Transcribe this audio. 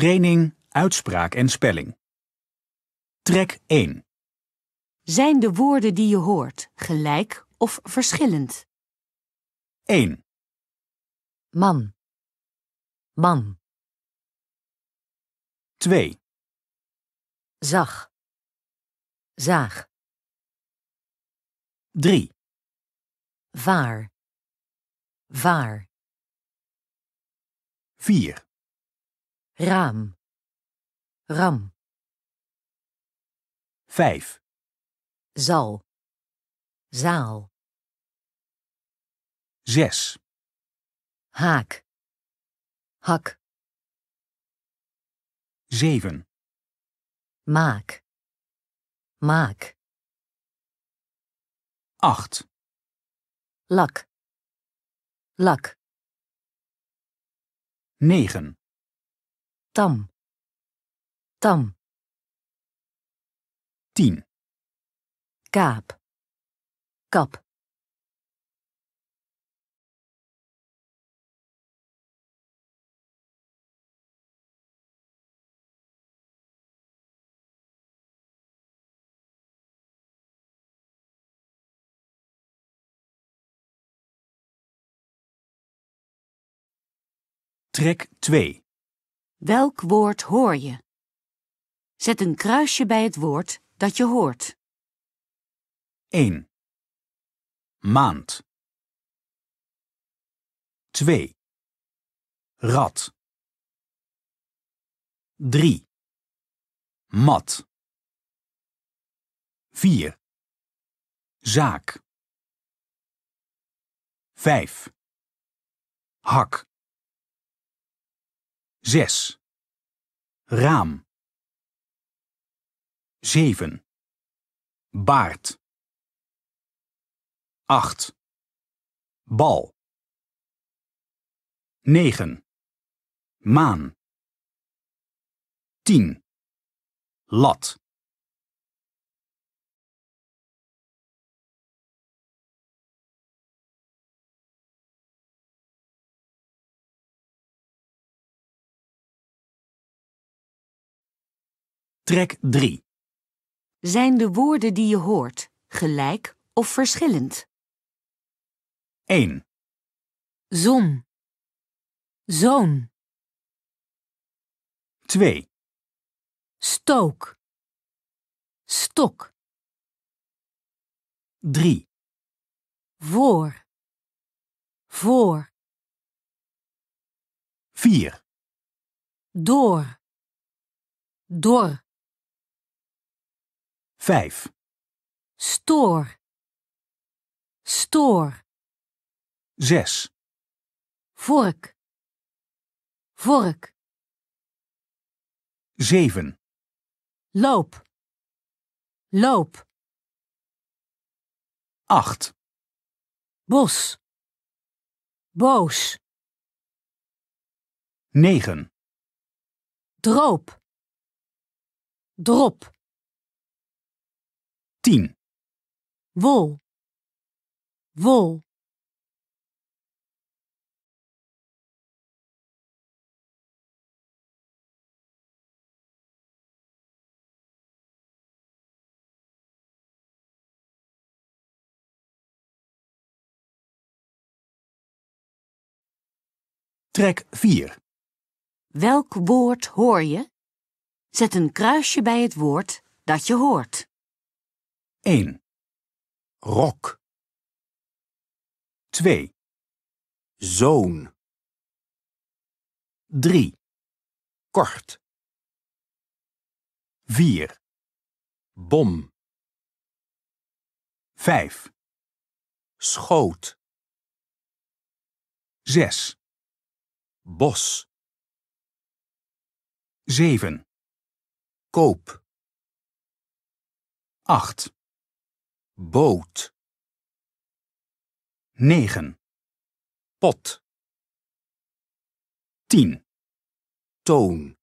Training, uitspraak en spelling. Trek 1. Zijn de woorden die je hoort gelijk of verschillend? 1. Man. Man. 2. Zag. Zaag. 3. Vaar. Vaar. 4 raam, ram. 5. Zal, zaal. 6. Haak, hak. 7. Maak, maak. Acht, Lak, lak. 9 tam, tam. 10. Kaap, kap. Trek 2. Welk woord hoor je? Zet een kruisje bij het woord dat je hoort. 1. Maand. 2. Rad. 3. Mat. 4. Zaak. 5. Hak. 6. Raam. 7. Baard. 8. Bal. 9. Maan. 10. Lat. Trek 3. Zijn de woorden die je hoort gelijk of verschillend? 1. Zon. Zoon. 2. Stook. Stok. 3. Voor. Voor. 4. Door. Door. 5. Stoor. Stoor. 6. Vork. Vork. 7. Loop. Loop. 8. Bos. Boos. 9. Droop. Drop. 10. Wol. Wol. Trek 4. Welk woord hoor je? Zet een kruisje bij het woord dat je hoort. 1. Rok. 2. Zoon. 3. Kort. 4. Bom. 5. Schoot. 6. Bos. 7. Koop. 8 boot. 9. Pot. 10. Toon.